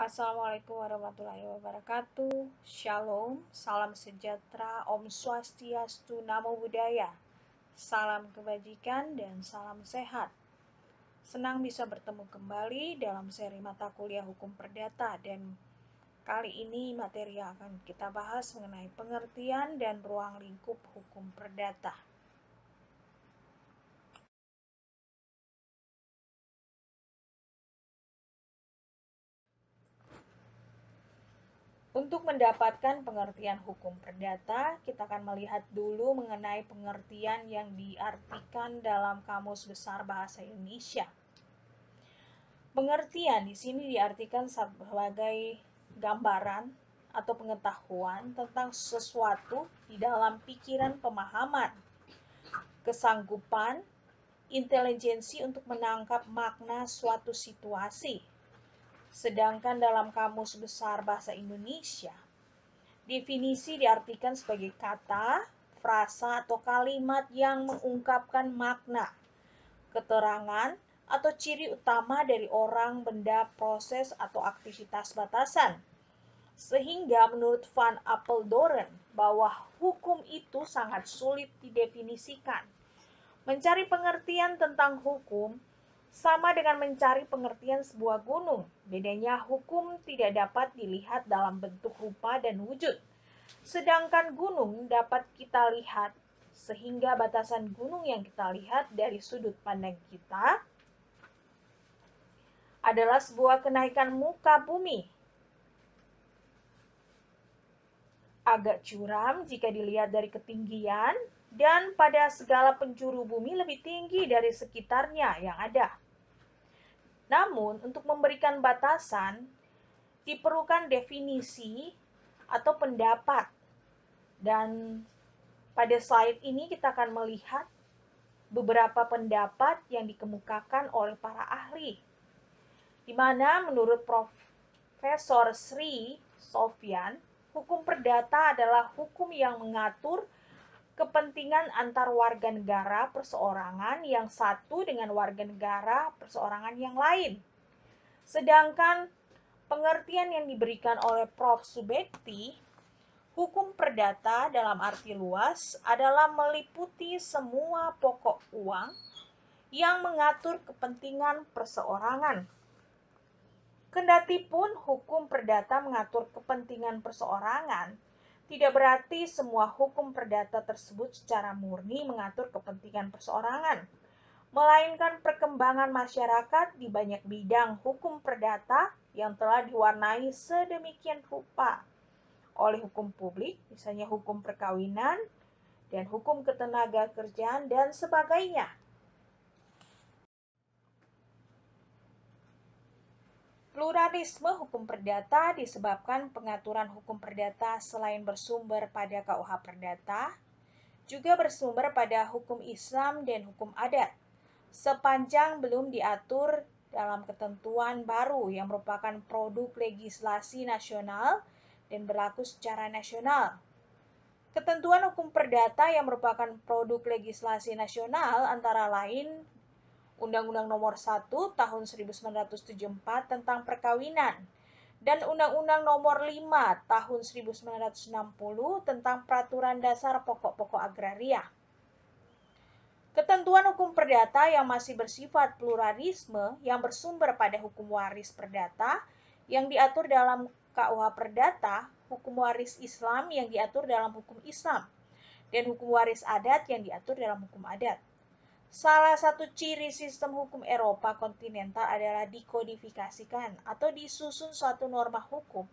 Assalamualaikum warahmatullahi wabarakatuh. Shalom, salam sejahtera, Om Swastiastu, Namo Buddhaya. Salam kebajikan dan salam sehat. Senang bisa bertemu kembali dalam seri mata kuliah hukum perdata dan kali ini materi yang akan kita bahas mengenai pengertian dan ruang lingkup hukum perdata. Untuk mendapatkan pengertian hukum perdata, kita akan melihat dulu mengenai pengertian yang diartikan dalam Kamus Besar Bahasa Indonesia. Pengertian di sini diartikan sebagai gambaran atau pengetahuan tentang sesuatu di dalam pikiran pemahaman, kesanggupan, intelijensi untuk menangkap makna suatu situasi, Sedangkan dalam Kamus Besar Bahasa Indonesia, definisi diartikan sebagai kata, frasa, atau kalimat yang mengungkapkan makna, keterangan, atau ciri utama dari orang, benda, proses, atau aktivitas batasan. Sehingga menurut Van Apeldoorn bahwa hukum itu sangat sulit didefinisikan. Mencari pengertian tentang hukum sama dengan mencari pengertian sebuah gunung, bedanya hukum tidak dapat dilihat dalam bentuk rupa dan wujud. Sedangkan gunung dapat kita lihat sehingga batasan gunung yang kita lihat dari sudut pandang kita adalah sebuah kenaikan muka bumi. Agak curam jika dilihat dari ketinggian, dan pada segala penjuru bumi lebih tinggi dari sekitarnya yang ada. Namun, untuk memberikan batasan, diperlukan definisi atau pendapat. Dan pada slide ini kita akan melihat beberapa pendapat yang dikemukakan oleh para ahli. Di mana menurut Profesor Sri Sofyan, hukum perdata adalah hukum yang mengatur kepentingan antar warga negara perseorangan yang satu dengan warga negara perseorangan yang lain. Sedangkan pengertian yang diberikan oleh Prof. Subekti, hukum perdata dalam arti luas adalah meliputi semua pokok uang yang mengatur kepentingan perseorangan. Kendati pun hukum perdata mengatur kepentingan perseorangan, tidak berarti semua hukum perdata tersebut secara murni mengatur kepentingan perseorangan, melainkan perkembangan masyarakat di banyak bidang hukum perdata yang telah diwarnai sedemikian rupa oleh hukum publik, misalnya hukum perkawinan dan hukum ketenaga kerjaan dan sebagainya. Pluralisme hukum perdata disebabkan pengaturan hukum perdata selain bersumber pada KUH Perdata, juga bersumber pada hukum Islam dan hukum adat, sepanjang belum diatur dalam ketentuan baru yang merupakan produk legislasi nasional dan berlaku secara nasional. Ketentuan hukum perdata yang merupakan produk legislasi nasional antara lain Undang-Undang Nomor 1 Tahun 1974 tentang Perkawinan dan Undang-Undang Nomor 5 Tahun 1960 tentang Peraturan Dasar Pokok-pokok Agraria. Ketentuan hukum perdata yang masih bersifat pluralisme yang bersumber pada hukum waris perdata yang diatur dalam KUH Perdata, hukum waris Islam yang diatur dalam hukum Islam, dan hukum waris adat yang diatur dalam hukum adat. Salah satu ciri sistem hukum Eropa kontinental adalah dikodifikasikan atau disusun suatu norma hukum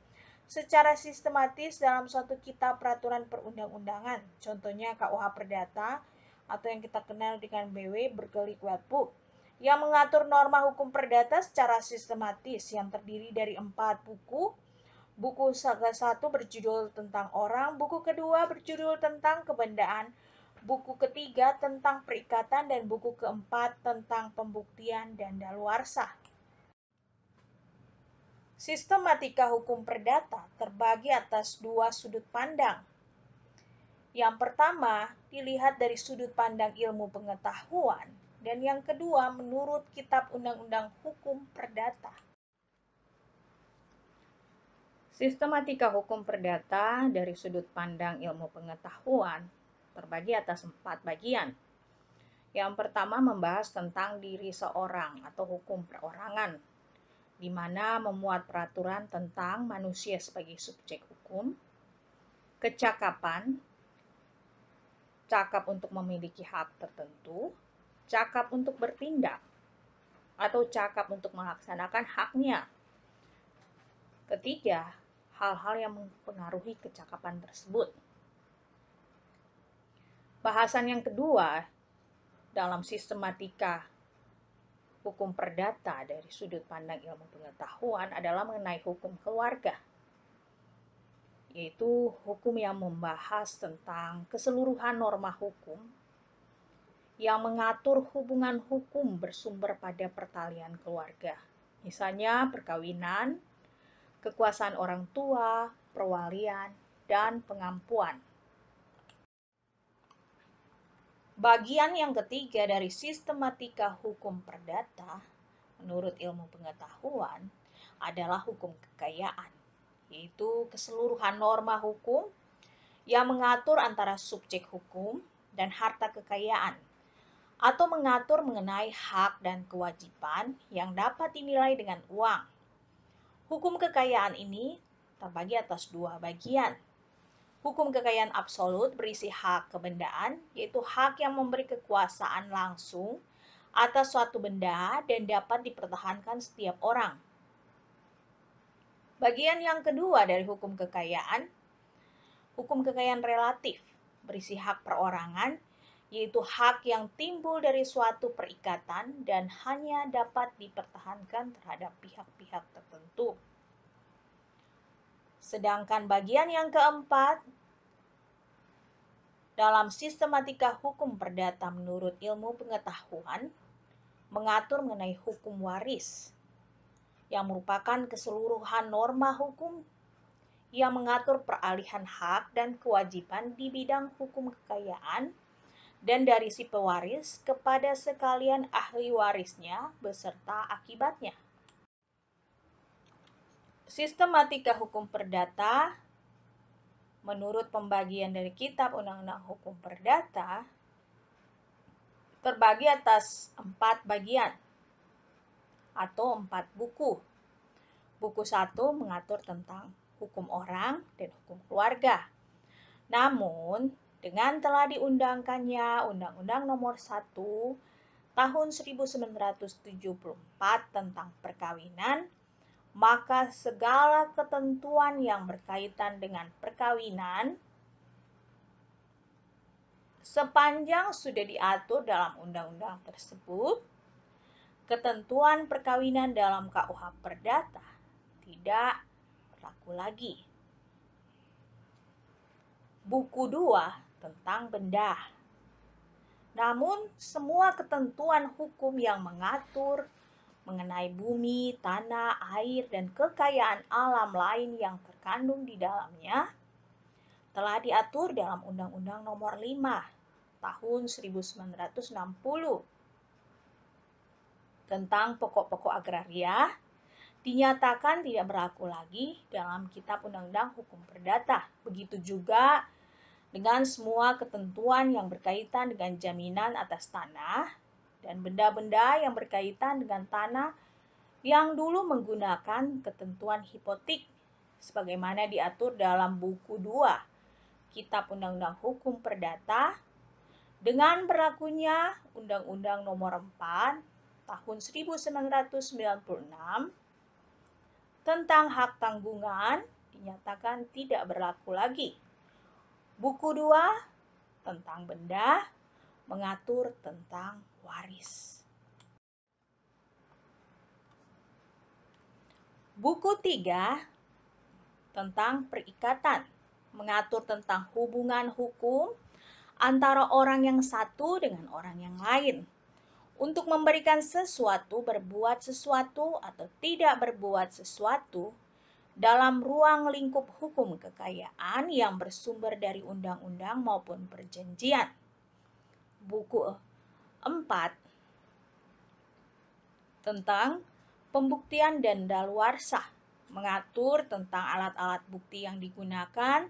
secara sistematis dalam suatu kitab peraturan perundang-undangan. Contohnya KUH Perdata atau yang kita kenal dengan BW berkelik Wetbook yang mengatur norma hukum perdata secara sistematis yang terdiri dari empat buku. Buku saga satu berjudul tentang orang, buku kedua berjudul tentang kebendaan, buku ketiga tentang perikatan dan buku keempat tentang pembuktian dan daluarsa. Sistematika hukum perdata terbagi atas dua sudut pandang. Yang pertama dilihat dari sudut pandang ilmu pengetahuan, dan yang kedua menurut Kitab Undang-Undang Hukum Perdata. Sistematika hukum perdata dari sudut pandang ilmu pengetahuan terbagi atas empat bagian. Yang pertama membahas tentang diri seorang atau hukum perorangan, di mana memuat peraturan tentang manusia sebagai subjek hukum, kecakapan, cakap untuk memiliki hak tertentu, cakap untuk bertindak, atau cakap untuk melaksanakan haknya. Ketiga, hal-hal yang mempengaruhi kecakapan tersebut. Bahasan yang kedua dalam sistematika hukum perdata dari sudut pandang ilmu pengetahuan adalah mengenai hukum keluarga, yaitu hukum yang membahas tentang keseluruhan norma hukum yang mengatur hubungan hukum bersumber pada pertalian keluarga. Misalnya perkawinan, kekuasaan orang tua, perwalian, dan pengampuan. Bagian yang ketiga dari sistematika hukum perdata, menurut ilmu pengetahuan, adalah hukum kekayaan, yaitu keseluruhan norma hukum yang mengatur antara subjek hukum dan harta kekayaan, atau mengatur mengenai hak dan kewajiban yang dapat dinilai dengan uang. Hukum kekayaan ini terbagi atas dua bagian, Hukum kekayaan absolut berisi hak kebendaan, yaitu hak yang memberi kekuasaan langsung atas suatu benda dan dapat dipertahankan setiap orang. Bagian yang kedua dari hukum kekayaan, hukum kekayaan relatif berisi hak perorangan, yaitu hak yang timbul dari suatu perikatan dan hanya dapat dipertahankan terhadap pihak-pihak tertentu. Sedangkan bagian yang keempat, dalam sistematika hukum perdata menurut ilmu pengetahuan, mengatur mengenai hukum waris, yang merupakan keseluruhan norma hukum yang mengatur peralihan hak dan kewajiban di bidang hukum kekayaan dan dari si pewaris kepada sekalian ahli warisnya beserta akibatnya sistematika hukum perdata menurut pembagian dari kitab undang-undang hukum perdata terbagi atas empat bagian atau empat buku. Buku satu mengatur tentang hukum orang dan hukum keluarga. Namun, dengan telah diundangkannya Undang-Undang Nomor 1 Tahun 1974 tentang perkawinan, maka segala ketentuan yang berkaitan dengan perkawinan sepanjang sudah diatur dalam undang-undang tersebut, ketentuan perkawinan dalam KUH Perdata tidak berlaku lagi. Buku 2 tentang benda. Namun, semua ketentuan hukum yang mengatur mengenai bumi, tanah, air, dan kekayaan alam lain yang terkandung di dalamnya telah diatur dalam Undang-Undang Nomor 5 Tahun 1960 tentang pokok-pokok agraria dinyatakan tidak berlaku lagi dalam Kitab Undang-Undang Hukum Perdata. Begitu juga dengan semua ketentuan yang berkaitan dengan jaminan atas tanah dan benda-benda yang berkaitan dengan tanah yang dulu menggunakan ketentuan hipotik sebagaimana diatur dalam buku 2 Kitab Undang-Undang Hukum Perdata dengan berlakunya Undang-Undang Nomor 4 Tahun 1996 tentang hak tanggungan dinyatakan tidak berlaku lagi. Buku 2 tentang benda mengatur tentang waris. Buku 3 tentang perikatan mengatur tentang hubungan hukum antara orang yang satu dengan orang yang lain. Untuk memberikan sesuatu, berbuat sesuatu, atau tidak berbuat sesuatu dalam ruang lingkup hukum kekayaan yang bersumber dari undang-undang maupun perjanjian. Buku 4 tentang pembuktian dan dalwarsa mengatur tentang alat-alat bukti yang digunakan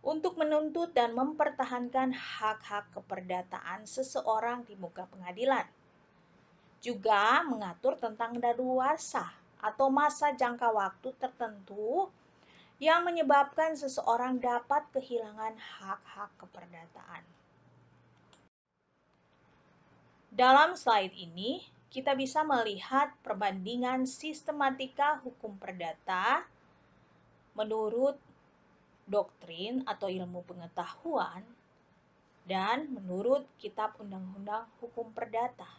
untuk menuntut dan mempertahankan hak-hak keperdataan seseorang di muka pengadilan. Juga mengatur tentang dalwarsa atau masa jangka waktu tertentu yang menyebabkan seseorang dapat kehilangan hak-hak keperdataan. Dalam slide ini, kita bisa melihat perbandingan sistematika hukum perdata menurut doktrin atau ilmu pengetahuan dan menurut Kitab Undang-Undang Hukum Perdata.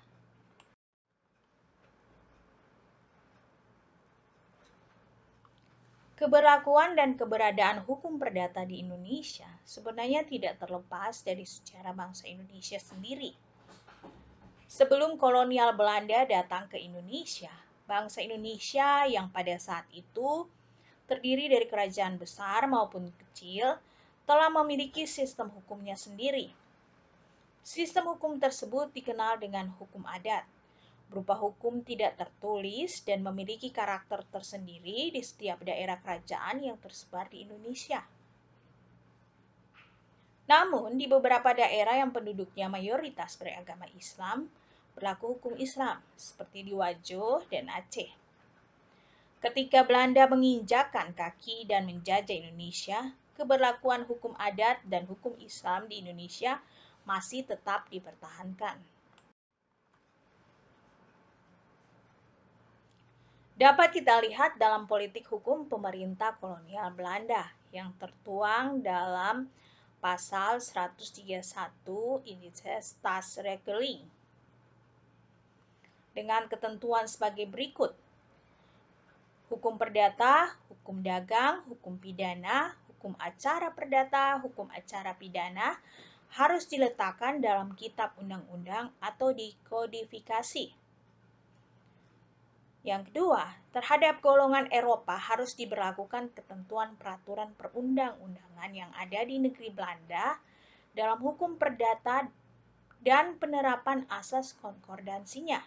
Keberlakuan dan keberadaan hukum perdata di Indonesia sebenarnya tidak terlepas dari sejarah bangsa Indonesia sendiri Sebelum kolonial Belanda datang ke Indonesia, bangsa Indonesia yang pada saat itu terdiri dari kerajaan besar maupun kecil telah memiliki sistem hukumnya sendiri. Sistem hukum tersebut dikenal dengan hukum adat, berupa hukum tidak tertulis dan memiliki karakter tersendiri di setiap daerah kerajaan yang tersebar di Indonesia. Namun, di beberapa daerah yang penduduknya mayoritas beragama Islam, berlaku hukum Islam seperti di Wajo dan Aceh. Ketika Belanda menginjakan kaki dan menjajah Indonesia, keberlakuan hukum adat dan hukum Islam di Indonesia masih tetap dipertahankan. Dapat kita lihat dalam politik hukum pemerintah kolonial Belanda yang tertuang dalam pasal 131 Indices Staatsregeling dengan ketentuan sebagai berikut. Hukum perdata, hukum dagang, hukum pidana, hukum acara perdata, hukum acara pidana harus diletakkan dalam kitab undang-undang atau dikodifikasi. Yang kedua, terhadap golongan Eropa harus diberlakukan ketentuan peraturan perundang-undangan yang ada di negeri Belanda dalam hukum perdata dan penerapan asas konkordansinya.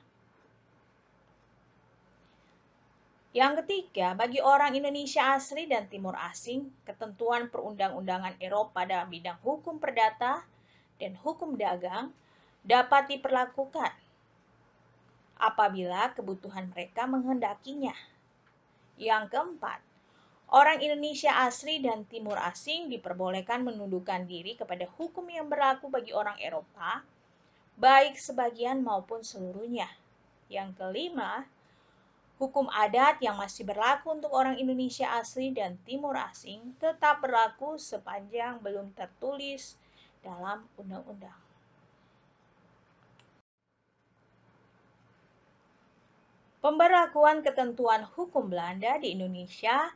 Yang ketiga, bagi orang Indonesia asli dan timur asing, ketentuan perundang-undangan Eropa dalam bidang hukum perdata dan hukum dagang dapat diperlakukan apabila kebutuhan mereka menghendakinya. Yang keempat, orang Indonesia asli dan timur asing diperbolehkan menundukkan diri kepada hukum yang berlaku bagi orang Eropa, baik sebagian maupun seluruhnya. Yang kelima, Hukum adat yang masih berlaku untuk orang Indonesia asli dan timur asing tetap berlaku sepanjang belum tertulis dalam undang-undang. Pemberlakuan ketentuan hukum Belanda di Indonesia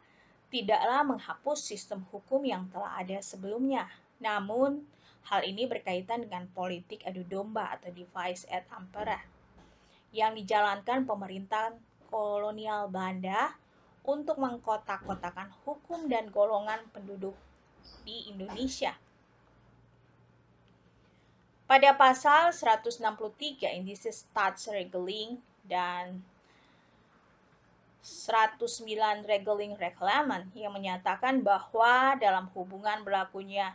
tidaklah menghapus sistem hukum yang telah ada sebelumnya. Namun, hal ini berkaitan dengan politik adu domba atau device at ampera yang dijalankan pemerintah kolonial Belanda untuk mengkotak-kotakan hukum dan golongan penduduk di Indonesia. Pada pasal 163 Indisi Regeling dan 109 Regeling Reklaman yang menyatakan bahwa dalam hubungan berlakunya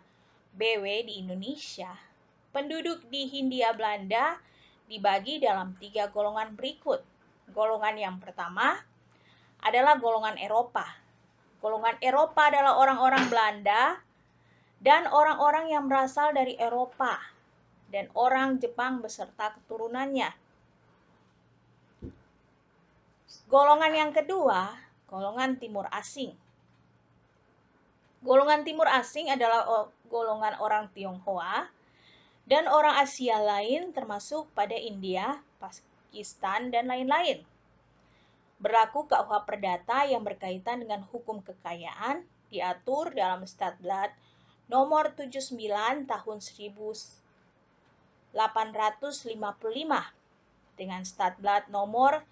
BW di Indonesia, penduduk di Hindia Belanda dibagi dalam tiga golongan berikut – Golongan yang pertama adalah golongan Eropa. Golongan Eropa adalah orang-orang Belanda dan orang-orang yang berasal dari Eropa dan orang Jepang beserta keturunannya. Golongan yang kedua, golongan timur asing. Golongan timur asing adalah oh, golongan orang Tionghoa dan orang Asia lain termasuk pada India, Pakistan, dan lain-lain. Berlaku KUH Perdata yang berkaitan dengan hukum kekayaan diatur dalam Statblad nomor 79 tahun 1855 dengan Statblad nomor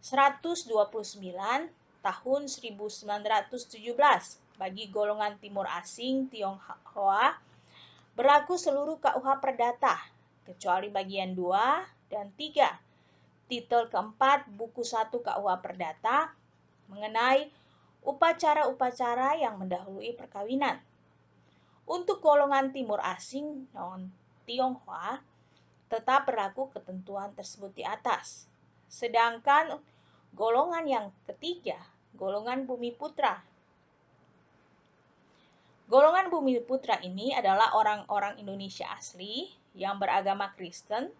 129 tahun 1917 bagi golongan timur asing Tionghoa berlaku seluruh KUH Perdata kecuali bagian 2 dan 3. Titel keempat Buku 1 KUA Perdata mengenai upacara-upacara yang mendahului perkawinan. Untuk golongan timur asing non Tionghoa tetap berlaku ketentuan tersebut di atas. Sedangkan golongan yang ketiga, golongan bumi putra. Golongan bumi putra ini adalah orang-orang Indonesia asli yang beragama Kristen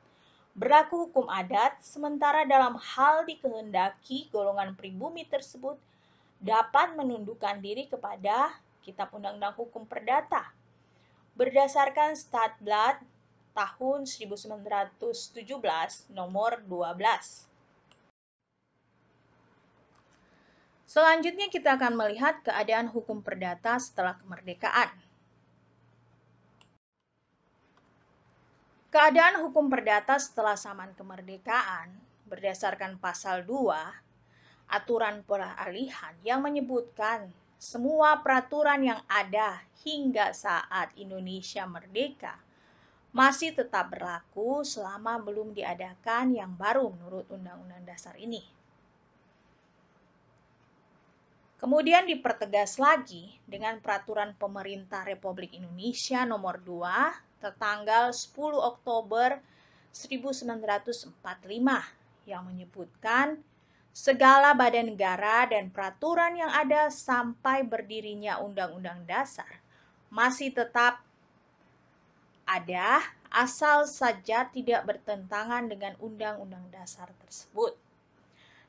berlaku hukum adat, sementara dalam hal dikehendaki golongan pribumi tersebut dapat menundukkan diri kepada Kitab Undang-Undang Hukum Perdata. Berdasarkan Statblad tahun 1917 nomor 12. Selanjutnya kita akan melihat keadaan hukum perdata setelah kemerdekaan. Keadaan hukum perdata setelah zaman kemerdekaan berdasarkan pasal 2 aturan peralihan yang menyebutkan semua peraturan yang ada hingga saat Indonesia merdeka masih tetap berlaku selama belum diadakan yang baru menurut Undang-Undang Dasar ini. Kemudian dipertegas lagi dengan Peraturan Pemerintah Republik Indonesia Nomor 2 tertanggal 10 Oktober 1945 yang menyebutkan segala badan negara dan peraturan yang ada sampai berdirinya Undang-Undang Dasar masih tetap ada asal saja tidak bertentangan dengan Undang-Undang Dasar tersebut.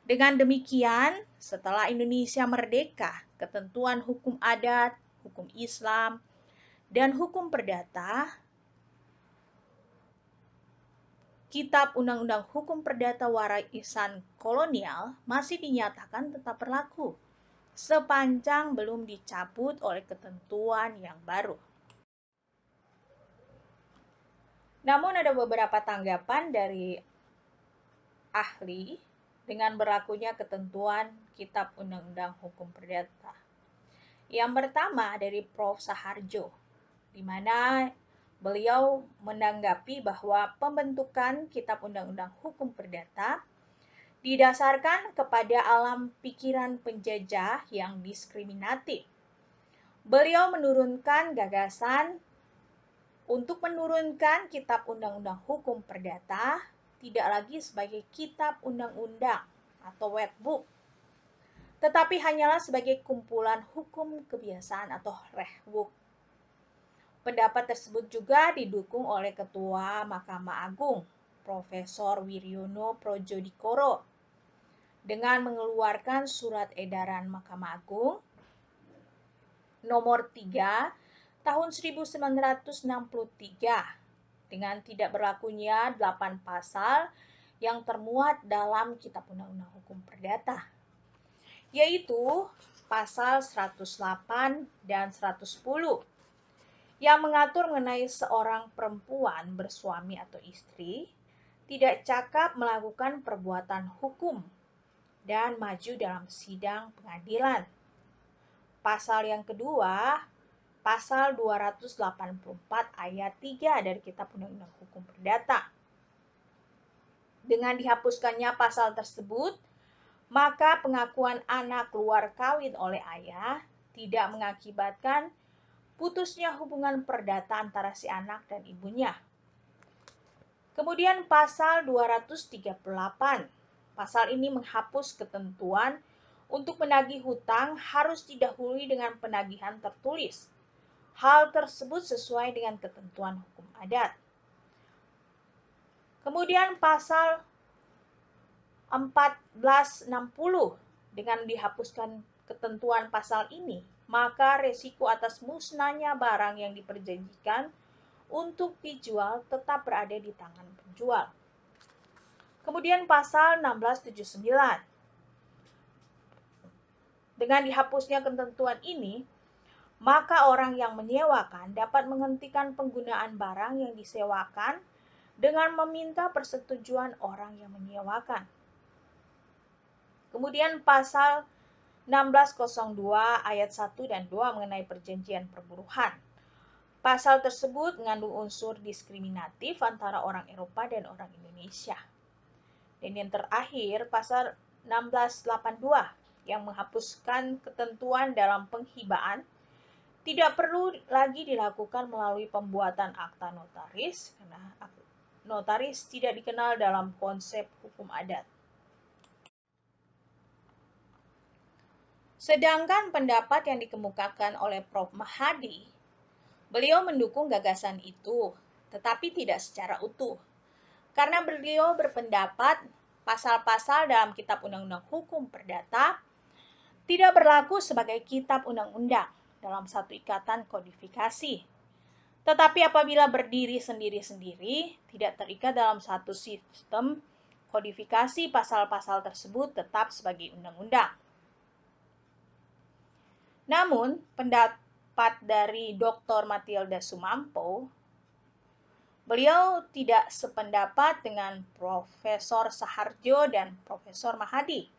Dengan demikian, setelah Indonesia merdeka, ketentuan hukum adat, hukum Islam, dan hukum perdata Kitab Undang-Undang Hukum Perdata Warisan Kolonial masih dinyatakan tetap berlaku sepanjang belum dicabut oleh ketentuan yang baru. Namun ada beberapa tanggapan dari ahli dengan berlakunya ketentuan Kitab Undang-Undang Hukum Perdata. Yang pertama dari Prof. Saharjo, di mana beliau menanggapi bahwa pembentukan Kitab Undang-Undang Hukum Perdata didasarkan kepada alam pikiran penjajah yang diskriminatif. Beliau menurunkan gagasan untuk menurunkan Kitab Undang-Undang Hukum Perdata tidak lagi sebagai Kitab Undang-Undang atau Wetbook, tetapi hanyalah sebagai kumpulan hukum kebiasaan atau Rehbook Pendapat tersebut juga didukung oleh Ketua Mahkamah Agung, Profesor Wiryono Projodikoro, dengan mengeluarkan surat edaran Mahkamah Agung nomor 3 tahun 1963 dengan tidak berlakunya 8 pasal yang termuat dalam Kitab Undang-Undang Hukum Perdata, yaitu pasal 108 dan 110 yang mengatur mengenai seorang perempuan bersuami atau istri tidak cakap melakukan perbuatan hukum dan maju dalam sidang pengadilan. Pasal yang kedua, pasal 284 ayat 3 dari Kitab Undang-Undang Hukum Perdata. Dengan dihapuskannya pasal tersebut, maka pengakuan anak keluar kawin oleh ayah tidak mengakibatkan putusnya hubungan perdata antara si anak dan ibunya. Kemudian pasal 238. Pasal ini menghapus ketentuan untuk menagih hutang harus didahului dengan penagihan tertulis. Hal tersebut sesuai dengan ketentuan hukum adat. Kemudian pasal 1460 dengan dihapuskan ketentuan pasal ini maka resiko atas musnahnya barang yang diperjanjikan untuk dijual tetap berada di tangan penjual. Kemudian pasal 1679. Dengan dihapusnya ketentuan ini, maka orang yang menyewakan dapat menghentikan penggunaan barang yang disewakan dengan meminta persetujuan orang yang menyewakan. Kemudian pasal 1602 ayat 1 dan 2 mengenai perjanjian perburuhan. Pasal tersebut mengandung unsur diskriminatif antara orang Eropa dan orang Indonesia. Dan yang terakhir, pasal 1682 yang menghapuskan ketentuan dalam penghibaan tidak perlu lagi dilakukan melalui pembuatan akta notaris karena notaris tidak dikenal dalam konsep hukum adat. Sedangkan pendapat yang dikemukakan oleh Prof. Mahadi, beliau mendukung gagasan itu, tetapi tidak secara utuh. Karena beliau berpendapat pasal-pasal dalam Kitab Undang-Undang Hukum Perdata tidak berlaku sebagai kitab undang-undang dalam satu ikatan kodifikasi. Tetapi apabila berdiri sendiri-sendiri, tidak terikat dalam satu sistem kodifikasi pasal-pasal tersebut tetap sebagai undang-undang. Namun, pendapat dari Dr. Matilda Sumampo, beliau tidak sependapat dengan Profesor Saharjo dan Profesor Mahadi,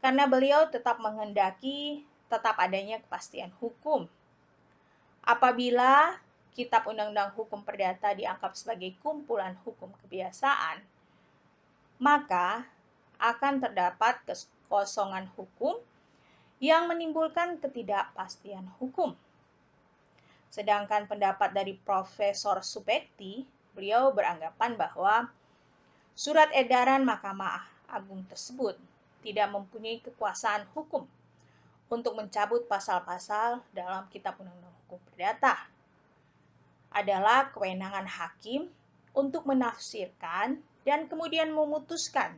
karena beliau tetap menghendaki tetap adanya kepastian hukum. Apabila Kitab Undang-Undang Hukum Perdata dianggap sebagai kumpulan hukum kebiasaan, maka akan terdapat kekosongan hukum yang menimbulkan ketidakpastian hukum. Sedangkan pendapat dari Profesor Subekti, beliau beranggapan bahwa surat edaran Mahkamah Agung tersebut tidak mempunyai kekuasaan hukum untuk mencabut pasal-pasal dalam Kitab Undang-Undang Hukum Perdata. Adalah kewenangan hakim untuk menafsirkan dan kemudian memutuskan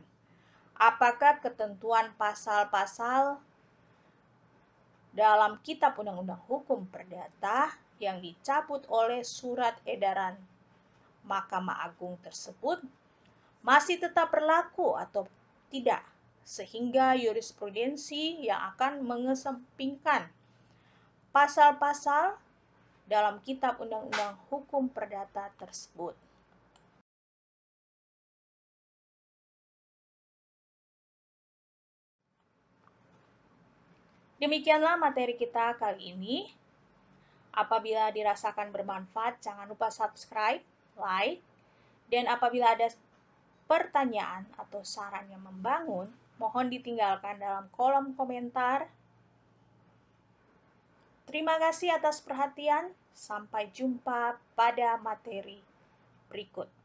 apakah ketentuan pasal-pasal dalam Kitab Undang-Undang Hukum Perdata yang dicabut oleh surat edaran Mahkamah Agung tersebut masih tetap berlaku atau tidak, sehingga jurisprudensi yang akan mengesampingkan pasal-pasal dalam Kitab Undang-Undang Hukum Perdata tersebut. Demikianlah materi kita kali ini. Apabila dirasakan bermanfaat, jangan lupa subscribe, like, dan apabila ada pertanyaan atau saran yang membangun, mohon ditinggalkan dalam kolom komentar. Terima kasih atas perhatian. Sampai jumpa pada materi berikut.